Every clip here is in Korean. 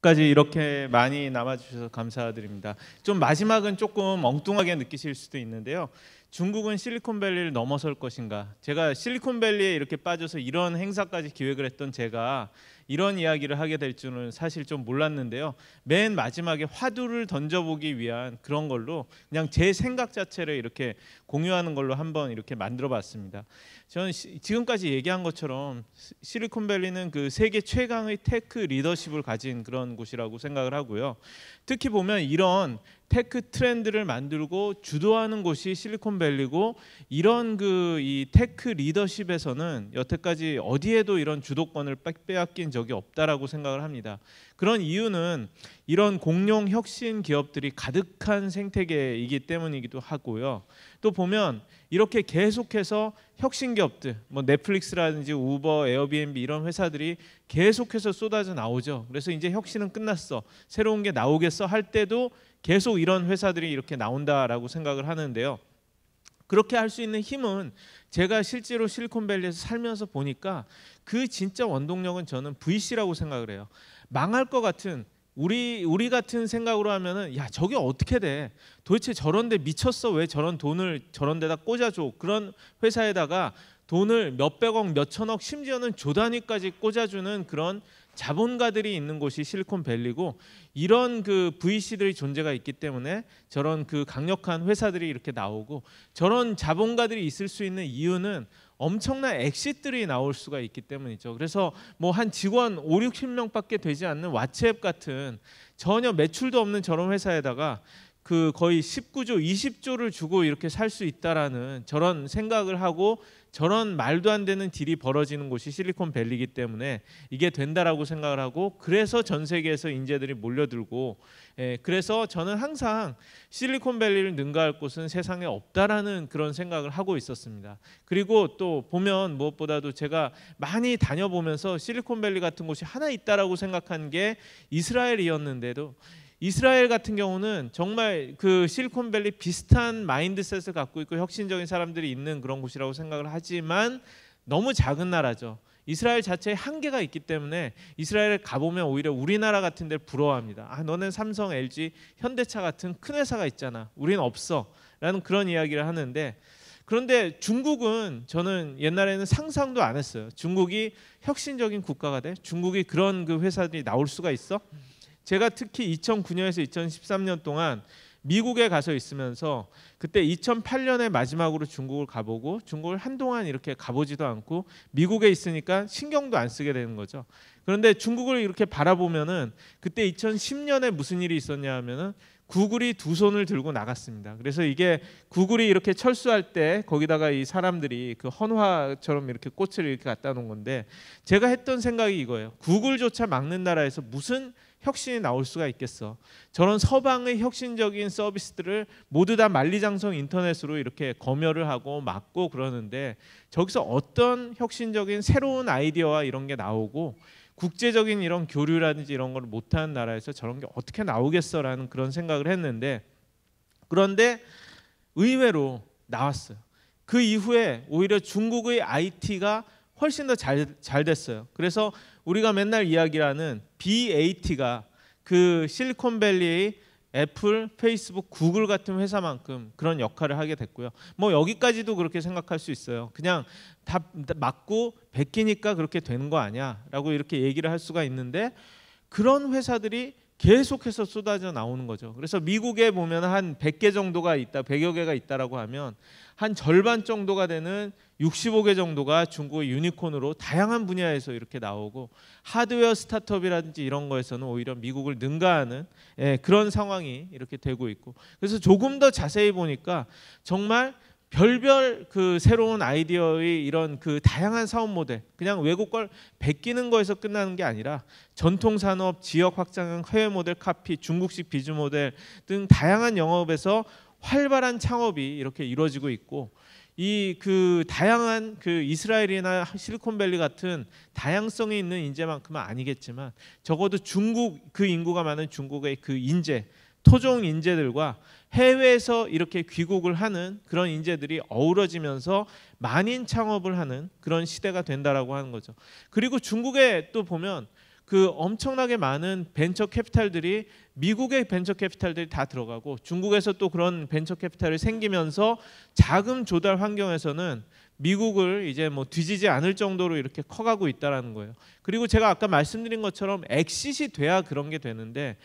까지 이렇게 많이 남아주셔서 감사드립니다. 좀 마지막은 조금 엉뚱하게 느끼실 수도 있는데요. 중국은 실리콘밸리를 넘어설 것인가? 제가 실리콘밸리에 이렇게 빠져서 이런 행사까지 기획을 했던 제가 이런 이야기를 하게 될 줄은 사실 좀 몰랐는데요. 맨 마지막에 화두를 던져보기 위한 그런 걸로 그냥 제 생각 자체를 이렇게 공유하는 걸로 한번 이렇게 만들어봤습니다. 저는 지금까지 얘기한 것처럼 실리콘밸리는 그 세계 최강의 테크 리더십을 가진 그런 곳이라고 생각을 하고요. 특히 보면 이런 테크 트렌드를 만들고 주도하는 곳이 실리콘밸리고 이런 그 이 테크 리더십에서는 여태까지 어디에도 이런 주도권을 빼앗긴 적이 없다라고 생각을 합니다. 그런 이유는 이런 공룡 혁신 기업들이 가득한 생태계이기 때문이기도 하고요. 또 보면 이렇게 계속해서 혁신 기업들, 뭐 넷플릭스라든지 우버, 에어비앤비 이런 회사들이 계속해서 쏟아져 나오죠. 그래서 이제 혁신은 끝났어, 새로운 게 나오겠어 할 때도 계속 이런 회사들이 이렇게 나온다라고 생각을 하는데요. 그렇게 할 수 있는 힘은 제가 실제로 실리콘밸리에서 살면서 보니까 그 진짜 원동력은 저는 VC라고 생각을 해요. 망할 것 같은 우리 우리 같은 생각으로 하면은 야 저게 어떻게 돼 도대체 저런데 미쳤어 왜 저런 돈을 저런 데다 꽂아줘 그런 회사에다가 돈을 몇백억 몇천억 심지어는 조단위까지 꽂아주는 그런 자본가들이 있는 곳이 실리콘밸리고 이런 그 VC들의 존재가 있기 때문에 저런 그 강력한 회사들이 이렇게 나오고 저런 자본가들이 있을 수 있는 이유는 엄청난 엑시들이 나올 수가 있기 때문이죠. 그래서 뭐 한 직원 5, 60명밖에 되지 않는 왓츠앱 같은 전혀 매출도 없는 저런 회사에다가 그 거의 19조, 20조를 주고 이렇게 살 수 있다라는 저런 생각을 하고 저런 말도 안 되는 딜이 벌어지는 곳이 실리콘밸리이기 때문에 이게 된다라고 생각을 하고 그래서 전 세계에서 인재들이 몰려들고 예, 그래서 저는 항상 실리콘밸리를 능가할 곳은 세상에 없다라는 그런 생각을 하고 있었습니다. 그리고 또 보면 무엇보다도 제가 많이 다녀보면서 실리콘밸리 같은 곳이 하나 있다라고 생각한 게 이스라엘이었는데도 이스라엘 같은 경우는 정말 그 실리콘밸리 비슷한 마인드셋을 갖고 있고 혁신적인 사람들이 있는 그런 곳이라고 생각을 하지만 너무 작은 나라죠. 이스라엘 자체에 한계가 있기 때문에 이스라엘을 가보면 오히려 우리나라 같은 데를 부러워합니다. 아, 너는 삼성, LG, 현대차 같은 큰 회사가 있잖아. 우린 없어. 라는 그런 이야기를 하는데 그런데 중국은 저는 옛날에는 상상도 안 했어요. 중국이 혁신적인 국가가 돼? 중국이 그런 그 회사들이 나올 수가 있어? 제가 특히 2009년에서 2013년 동안 미국에 가서 있으면서 그때 2008년에 마지막으로 중국을 가보고 중국을 한동안 이렇게 가보지도 않고 미국에 있으니까 신경도 안 쓰게 되는 거죠. 그런데 중국을 이렇게 바라보면은 그때 2010년에 무슨 일이 있었냐 하면은 구글이 두 손을 들고 나갔습니다. 그래서 이게 구글이 이렇게 철수할 때 거기다가 이 사람들이 그 헌화처럼 이렇게 꽃을 이렇게 갖다 놓은 건데 제가 했던 생각이 이거예요. 구글조차 막는 나라에서 무슨 혁신이 나올 수가 있겠어. 저런 서방의 혁신적인 서비스들을 모두 다 만리장성 인터넷으로 이렇게 검열을 하고 막고 그러는데 저기서 어떤 혁신적인 새로운 아이디어와 이런 게 나오고 국제적인 이런 교류라든지 이런 걸 못하는 나라에서 저런 게 어떻게 나오겠어라는 그런 생각을 했는데 그런데 의외로 나왔어요. 그 이후에 오히려 중국의 IT가 훨씬 더 잘 잘 됐어요. 그래서 우리가 맨날 이야기하는 BAT가 그 실리콘밸리의 애플, 페이스북, 구글 같은 회사만큼 그런 역할을 하게 됐고요. 뭐 여기까지도 그렇게 생각할 수 있어요. 그냥 다 맞고 베끼니까 그렇게 되는 거 아니야라고 이렇게 얘기를 할 수가 있는데 그런 회사들이 계속해서 쏟아져 나오는 거죠. 그래서 미국에 보면 한 100개 정도가 있다, 100여 개가 있다라고 하면 한 절반 정도가 되는 65개 정도가 중국의 유니콘으로 다양한 분야에서 이렇게 나오고 하드웨어 스타트업이라든지 이런 거에서는 오히려 미국을 능가하는 예, 그런 상황이 이렇게 되고 있고 그래서 조금 더 자세히 보니까 정말 별별 그 새로운 아이디어의 이런 그 다양한 사업 모델 그냥 외국 걸 베끼는 거에서 끝나는 게 아니라 전통 산업 지역 확장 해외 모델 카피 중국식 비즈 모델 등 다양한 영업에서 활발한 창업이 이렇게 이루어지고 있고 이 그 다양한 그 이스라엘이나 실리콘밸리 같은 다양성이 있는 인재만큼은 아니겠지만 적어도 중국 그 인구가 많은 중국의 그 인재 토종 인재들과 해외에서 이렇게 귀국을 하는 그런 인재들이 어우러지면서 만인 창업을 하는 그런 시대가 된다라고 하는 거죠. 그리고 중국에 또 보면 그 엄청나게 많은 벤처 캐피탈들이 미국의 벤처 캐피탈들이 다 들어가고 중국에서 또 그런 벤처 캐피탈이 생기면서 자금 조달 환경에서는 미국을 이제 뭐 뒤지지 않을 정도로 이렇게 커가고 있다라는 거예요. 그리고 제가 아까 말씀드린 것처럼 엑시시 돼야 그런 게 되는데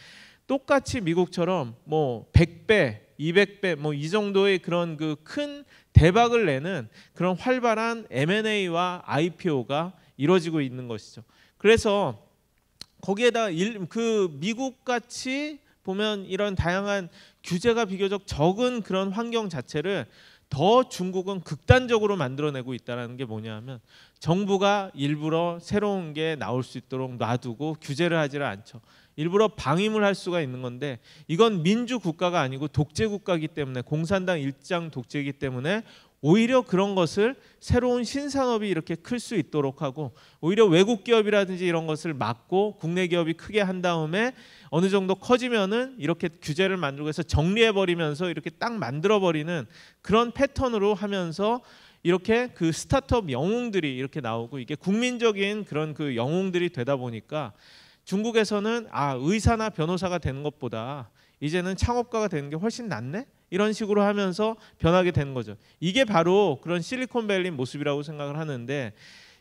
똑같이 미국처럼 뭐 100배, 200배 뭐 이 정도의 그런 그 큰 대박을 내는 그런 활발한 M&A와 IPO가 이루어지고 있는 것이죠. 그래서 거기에다 일, 그 미국 같이 보면 이런 다양한 규제가 비교적 적은 그런 환경 자체를 더 중국은 극단적으로 만들어내고 있다는 게 뭐냐면 하 정부가 일부러 새로운 게 나올 수 있도록 놔두고 규제를 하지를 않죠. 일부러 방임을 할 수가 있는 건데 이건 민주 국가가 아니고 독재 국가이기 때문에 공산당 일장 독재이기 때문에 오히려 그런 것을 새로운 신산업이 이렇게 클 수 있도록 하고 오히려 외국 기업이라든지 이런 것을 막고 국내 기업이 크게 한 다음에 어느 정도 커지면은 이렇게 규제를 만들고 해서 정리해 버리면서 이렇게 딱 만들어 버리는 그런 패턴으로 하면서 이렇게 그 스타트업 영웅들이 이렇게 나오고 이게 국민적인 그런 그 영웅들이 되다 보니까 중국에서는 아 의사나 변호사가 되는 것보다 이제는 창업가가 되는 게 훨씬 낫네 이런 식으로 하면서 변하게 되는 거죠. 이게 바로 그런 실리콘밸리 모습이라고 생각을 하는데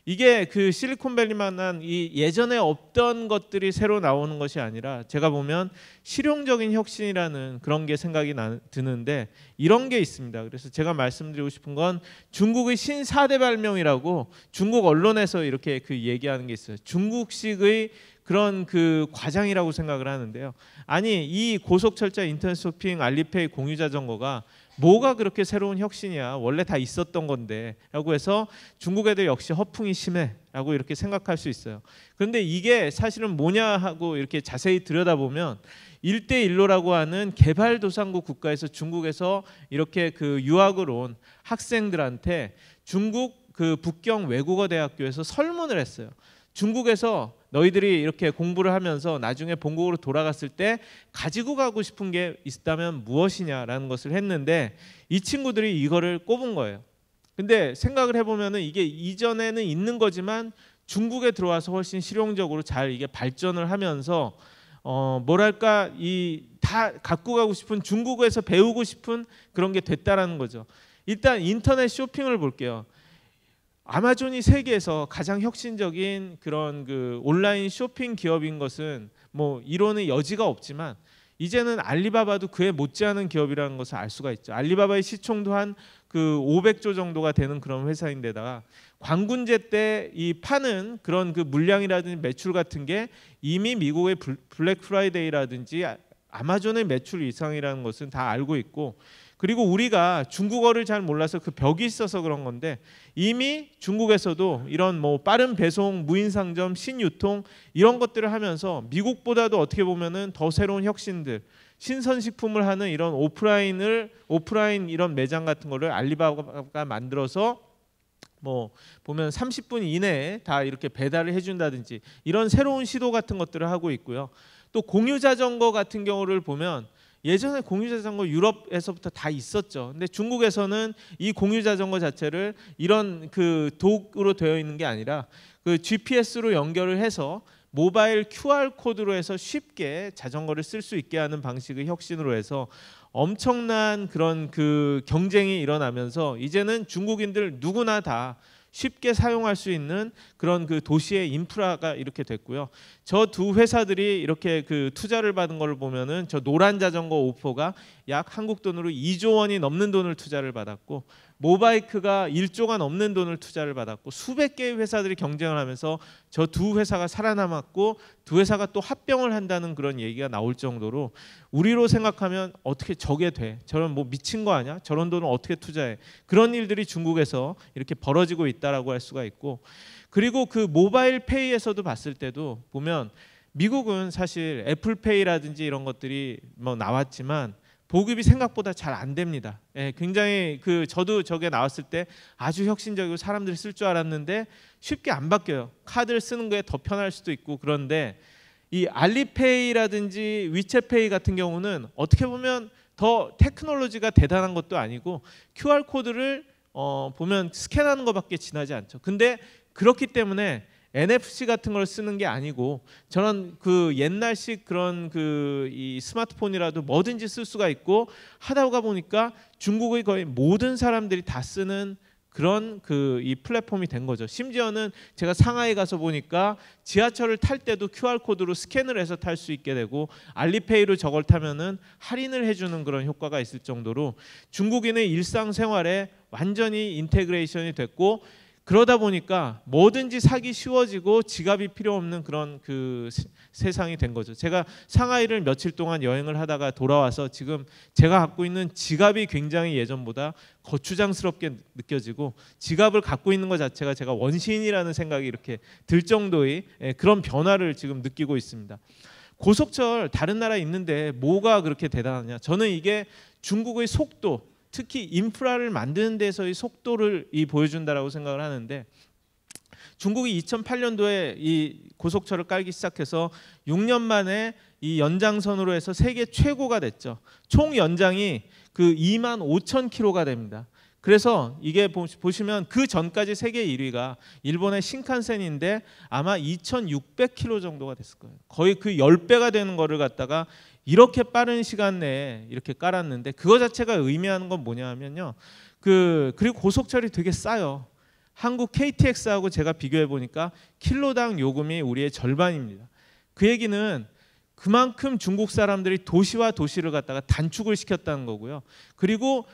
이게 그 실리콘밸리만한 이 예전에 없던 것들이 새로 나오는 것이 아니라 제가 보면 실용적인 혁신이라는 그런 게 생각이 나, 드는데 이런 게 있습니다. 그래서 제가 말씀드리고 싶은 건 중국의 신사대 발명이라고 중국 언론에서 이렇게 그 얘기하는 게 있어요. 중국식의 그런 그 과장이라고 생각을 하는데요. 아니 이 고속철자 인터넷 쇼핑 알리페이 공유 자전거가 뭐가 그렇게 새로운 혁신이야 원래 다 있었던 건데라고 해서 중국에도 역시 허풍이 심해라고 이렇게 생각할 수 있어요. 그런데 이게 사실은 뭐냐 하고 이렇게 자세히 들여다보면 일대일로라고 하는 개발도상국 국가에서 중국에서 이렇게 그 유학을 온 학생들한테 중국 그 북경 외국어 대학교에서 설문을 했어요. 중국에서 너희들이 이렇게 공부를 하면서 나중에 본국으로 돌아갔을 때 가지고 가고 싶은 게 있다면 무엇이냐라는 것을 했는데 이 친구들이 이거를 꼽은 거예요. 근데 생각을 해보면 이게 이전에는 있는 거지만 중국에 들어와서 훨씬 실용적으로 잘 이게 발전을 하면서 어 뭐랄까 이 다 갖고 가고 싶은 중국에서 배우고 싶은 그런 게 됐다라는 거죠. 일단 인터넷 쇼핑을 볼게요. 아마존이 세계에서 가장 혁신적인 그런 그 온라인 쇼핑 기업인 것은 뭐 이론의 여지가 없지만 이제는 알리바바도 그에 못지않은 기업이라는 것을 알 수가 있죠. 알리바바의 시총도 한 그 500조 정도가 되는 그런 회사인데다가 광군제 때 이 파는 그런 그 물량이라든지 매출 같은 게 이미 미국의 블랙 프라이데이라든지 아마존의 매출 이상이라는 것은 다 알고 있고 그리고 우리가 중국어를 잘 몰라서 그 벽이 있어서 그런 건데 이미 중국에서도 이런 뭐 빠른 배송, 무인 상점, 신유통 이런 것들을 하면서 미국보다도 어떻게 보면은 더 새로운 혁신들 신선식품을 하는 이런 오프라인을 오프라인 이런 매장 같은 거를 알리바바가 만들어서 뭐 보면 30분 이내에 다 이렇게 배달을 해준다든지 이런 새로운 시도 같은 것들을 하고 있고요. 또 공유 자전거 같은 경우를 보면 예전에 공유 자전거 유럽에서부터 다 있었죠. 근데 중국에서는 이 공유 자전거 자체를 이런 그독으로 되어 있는 게 아니라 그 GPS로 연결을 해서 모바일 QR 코드로 해서 쉽게 자전거를 쓸 수 있게 하는 방식의 혁신으로 해서 엄청난 그런 그 경쟁이 일어나면서 이제는 중국인들 누구나 다 쉽게 사용할 수 있는 그런 그 도시의 인프라가 이렇게 됐고요. 저 두 회사들이 이렇게 그 투자를 받은 걸 보면은 저 노란 자전거 오포가 약 한국 돈으로 2조 원이 넘는 돈을 투자를 받았고 모바이크가 1조가 넘는 돈을 투자를 받았고 수백 개의 회사들이 경쟁을 하면서 저 두 회사가 살아남았고 두 회사가 또 합병을 한다는 그런 얘기가 나올 정도로 우리로 생각하면 어떻게 저게 돼? 저런 뭐 미친 거 아니야? 저런 돈을 어떻게 투자해? 그런 일들이 중국에서 이렇게 벌어지고 있다라고 할 수가 있고 그리고 그 모바일 페이에서도 봤을 때도 보면 미국은 사실 애플페이라든지 이런 것들이 뭐 나왔지만 보급이 생각보다 잘 안 됩니다. 예, 굉장히 그 저도 저게 나왔을 때 아주 혁신적이고 사람들이 쓸 줄 알았는데 쉽게 안 바뀌어요. 카드를 쓰는 게 더 편할 수도 있고 그런데 이 알리페이라든지 위챗페이 같은 경우는 어떻게 보면 더 테크놀로지가 대단한 것도 아니고 QR 코드를 어, 보면 스캔하는 것밖에 지나지 않죠. 근데 그렇기 때문에 NFC 같은 걸 쓰는 게 아니고 저는 그 옛날식 그런 그 이 스마트폰이라도 뭐든지 쓸 수가 있고 하다가 보니까 중국의 거의 모든 사람들이 다 쓰는 그런 그 이 플랫폼이 된 거죠. 심지어는 제가 상하이 가서 보니까 지하철을 탈 때도 QR 코드로 스캔을 해서 탈 수 있게 되고 알리페이로 저걸 타면은 할인을 해주는 그런 효과가 있을 정도로 중국인의 일상생활에 완전히 인테그레이션이 됐고 그러다 보니까 뭐든지 사기 쉬워지고 지갑이 필요 없는 그런 그 세상이 된 거죠. 제가 상하이를 며칠 동안 여행을 하다가 돌아와서 지금 제가 갖고 있는 지갑이 굉장히 예전보다 거추장스럽게 느껴지고 지갑을 갖고 있는 것 자체가 제가 원시인이라는 생각이 이렇게 들 정도의 예, 그런 변화를 지금 느끼고 있습니다. 고속철 다른 나라에 있는데 뭐가 그렇게 대단하냐? 저는 이게 중국의 속도, 특히 인프라를 만드는 데서의 속도를 이 보여준다라고 생각을 하는데 중국이 2008년도에 이 고속철을 깔기 시작해서 6년 만에 이 연장선으로 해서 세계 최고가 됐죠. 총 연장이 그 2만 5천 킬로가 됩니다. 그래서 이게 보시면 그 전까지 세계 1위가 일본의 신칸센인데 아마 2,600km 정도가 됐을 거예요. 거의 그 10배가 되는 거를 갖다가 이렇게 빠른 시간 내에 이렇게 깔았는데 그거 자체가 의미하는 건 뭐냐 하면요. 그 그리고 고속철이 되게 싸요. 한국 KTX하고 제가 비교해 보니까 킬로당 요금이 우리의 절반입니다. 그 얘기는 그만큼 중국 사람들이 도시와 도시를 갖다가 단축을 시켰다는 거고요. 그리고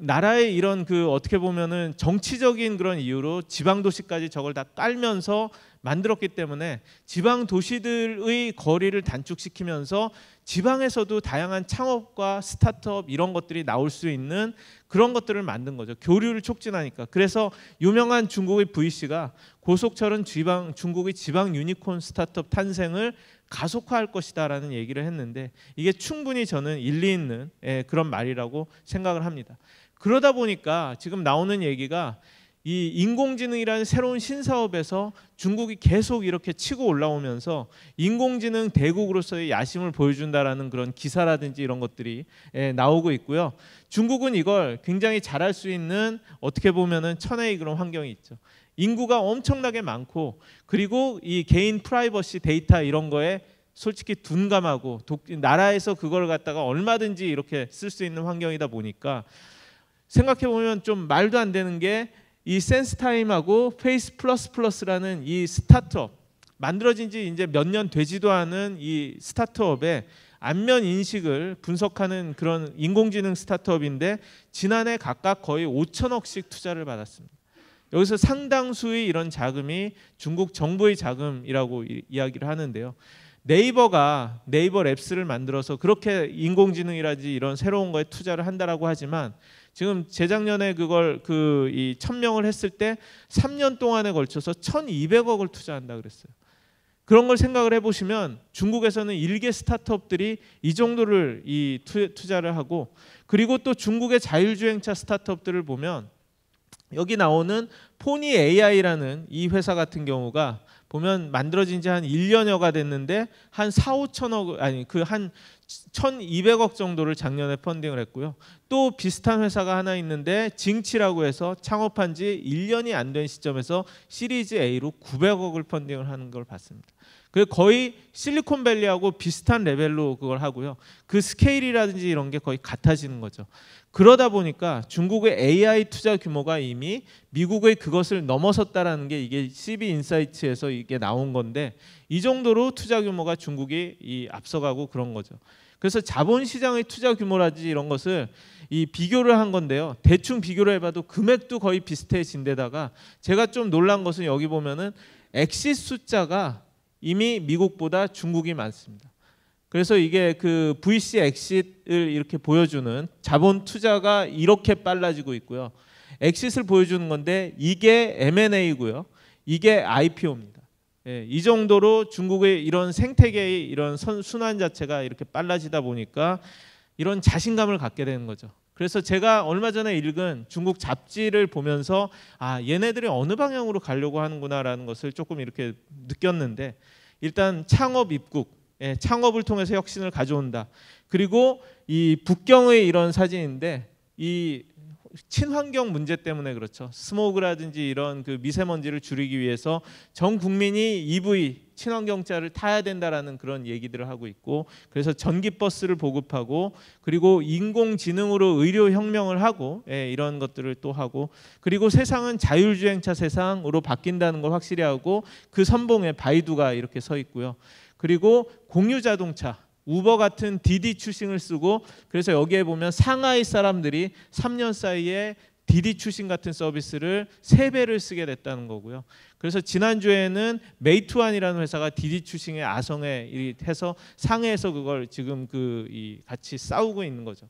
나라의 이런 그 어떻게 보면은 정치적인 그런 이유로 지방 도시까지 저걸 다 깔면서 만들었기 때문에 지방 도시들의 거리를 단축시키면서 지방에서도 다양한 창업과 스타트업 이런 것들이 나올 수 있는 그런 것들을 만든 거죠. 교류를 촉진하니까. 그래서 유명한 중국의 VC가 고속철은 지방 중국의 지방 유니콘 스타트업 탄생을 가속화할 것이다라는 얘기를 했는데 이게 충분히 저는 일리 있는 예, 그런 말이라고 생각을 합니다. 그러다 보니까 지금 나오는 얘기가 이 인공지능이라는 새로운 신사업에서 중국이 계속 이렇게 치고 올라오면서 인공지능 대국으로서의 야심을 보여준다라는 그런 기사라든지 이런 것들이 예, 나오고 있고요. 중국은 이걸 굉장히 잘할 수 있는 어떻게 보면은 천혜의 그런 환경이 있죠. 인구가 엄청나게 많고 그리고 이 개인 프라이버시 데이터 이런 거에 솔직히 둔감하고 나라에서 그걸 갖다가 얼마든지 이렇게 쓸 수 있는 환경이다 보니까 생각해 보면 좀 말도 안 되는 게 이 센스 타임하고 페이스 플러스 플러스라는 이 스타트업 만들어진 지 이제 몇 년 되지도 않은 이 스타트업에 안면 인식을 분석하는 그런 인공지능 스타트업인데 지난해 각각 거의 5천억씩 투자를 받았습니다. 여기서 상당수의 이런 자금이 중국 정부의 자금이라고 이, 이야기를 하는데요. 네이버가 네이버 랩스를 만들어서 그렇게 인공지능이라든지 이런 새로운 거에 투자를 한다라고 하지만 지금 재작년에 그걸 그 이 천명을 했을 때 3년 동안에 걸쳐서 1,200억을 투자한다 그랬어요. 그런 걸 생각을 해보시면 중국에서는 일개 스타트업들이 이 정도를 이 투자를 하고 그리고 또 중국의 자율주행차 스타트업들을 보면 여기 나오는 포니 AI라는 이 회사 같은 경우가 보면 만들어진 지 한 1년여가 됐는데 한 4, 5천억 아니 그 한 1,200억 정도를 작년에 펀딩을 했고요. 또 비슷한 회사가 하나 있는데 징치라고 해서 창업한 지 1년이 안 된 시점에서 시리즈 A로 900억을 펀딩을 하는 걸 봤습니다. 그 거의 실리콘밸리하고 비슷한 레벨로 그걸 하고요. 그 스케일이라든지 이런 게 거의 같아지는 거죠. 그러다 보니까 중국의 AI 투자 규모가 이미 미국의 그것을 넘어섰다라는 게 이게 CB 인사이트에서 이게 나온 건데 이 정도로 투자 규모가 중국이 이 앞서가고 그런 거죠. 그래서 자본 시장의 투자 규모라든지 이런 것을 이 비교를 한 건데요. 대충 비교를 해 봐도 금액도 거의 비슷해진 데다가 제가 좀 놀란 것은 여기 보면은 엑시 숫자가 이미 미국보다 중국이 많습니다. 그래서 이게 그 VC 엑싯을 이렇게 보여주는 자본 투자가 이렇게 빨라지고 있고요. 엑싯을 보여주는 건데 이게 M&A고요. 이게 IPO입니다. 예, 이 정도로 중국의 이런 생태계의 이런 선, 순환 자체가 이렇게 빨라지다 보니까 이런 자신감을 갖게 되는 거죠. 그래서 제가 얼마 전에 읽은 중국 잡지를 보면서 아 얘네들이 어느 방향으로 가려고 하는구나라는 것을 조금 이렇게 느꼈는데 일단 창업 입국, 예, 창업을 통해서 혁신을 가져온다. 그리고 이 북경의 이런 사진인데 이 친환경 문제 때문에 그렇죠. 스모그라든지 이런 그 미세먼지를 줄이기 위해서 전 국민이 EV 친환경차를 타야 된다라는 그런 얘기들을 하고 있고 그래서 전기 버스를 보급하고 그리고 인공지능으로 의료 혁명을 하고 예, 이런 것들을 또 하고 그리고 세상은 자율주행차 세상으로 바뀐다는 걸 확실히 하고 그 선봉에 바이두가 이렇게 서 있고요. 그리고 공유 자동차 우버 같은 디디 추싱을 쓰고 그래서 여기에 보면 상하이 사람들이 3년 사이에 디디 추신 같은 서비스를 3 배를 쓰게 됐다는 거고요. 그래서 지난주에는 메이투안이라는 회사가 디디 추싱의 아성에 해서 상해에서 그걸 지금 그 같이 싸우고 있는 거죠.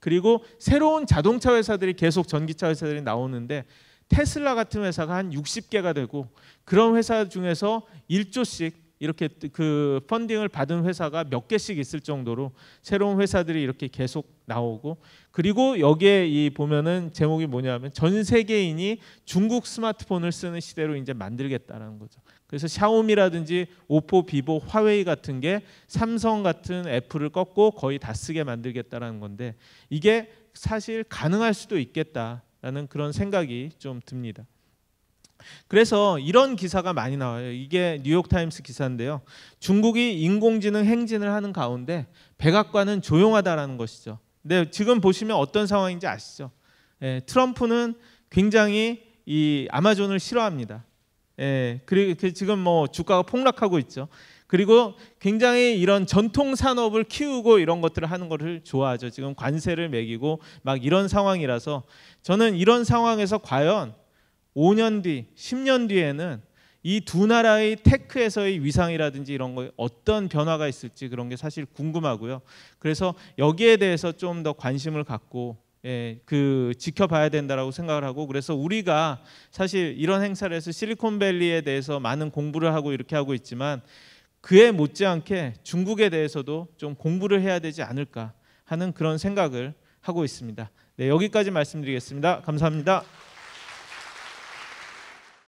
그리고 새로운 자동차 회사들이 계속 전기차 회사들이 나오는데 테슬라 같은 회사가 한 60개가 되고 그런 회사 중에서 1조씩 이렇게 그 펀딩을 받은 회사가 몇 개씩 있을 정도로 새로운 회사들이 이렇게 계속 나오고 그리고 여기에 이 보면은 제목이 뭐냐면 전 세계인이 중국 스마트폰을 쓰는 시대로 이제 만들겠다라는 거죠. 그래서 샤오미라든지 오포, 비보, 화웨이 같은 게 삼성 같은 애플을 꺾고 거의 다 쓰게 만들겠다라는 건데 이게 사실 가능할 수도 있겠다라는 그런 생각이 좀 듭니다. 그래서 이런 기사가 많이 나와요. 이게 뉴욕타임스 기사인데요. 중국이 인공지능 행진을 하는 가운데 백악관은 조용하다라는 것이죠. 근데 지금 보시면 어떤 상황인지 아시죠? 예, 트럼프는 굉장히 이 아마존을 싫어합니다. 예, 그리고 그 지금 뭐 주가가 폭락하고 있죠. 그리고 굉장히 이런 전통 산업을 키우고 이런 것들을 하는 것을 좋아하죠. 지금 관세를 매기고 막 이런 상황이라서 저는 이런 상황에서 과연 5년 뒤, 10년 뒤에는 이 두 나라의 테크에서의 위상이라든지 이런 거 어떤 변화가 있을지 그런 게 사실 궁금하고요. 그래서 여기에 대해서 좀 더 관심을 갖고 예, 그 지켜봐야 된다라고 생각을 하고 그래서 우리가 사실 이런 행사를 해서 실리콘밸리에 대해서 많은 공부를 하고 이렇게 하고 있지만 그에 못지않게 중국에 대해서도 좀 공부를 해야 되지 않을까 하는 그런 생각을 하고 있습니다. 네, 여기까지 말씀드리겠습니다. 감사합니다.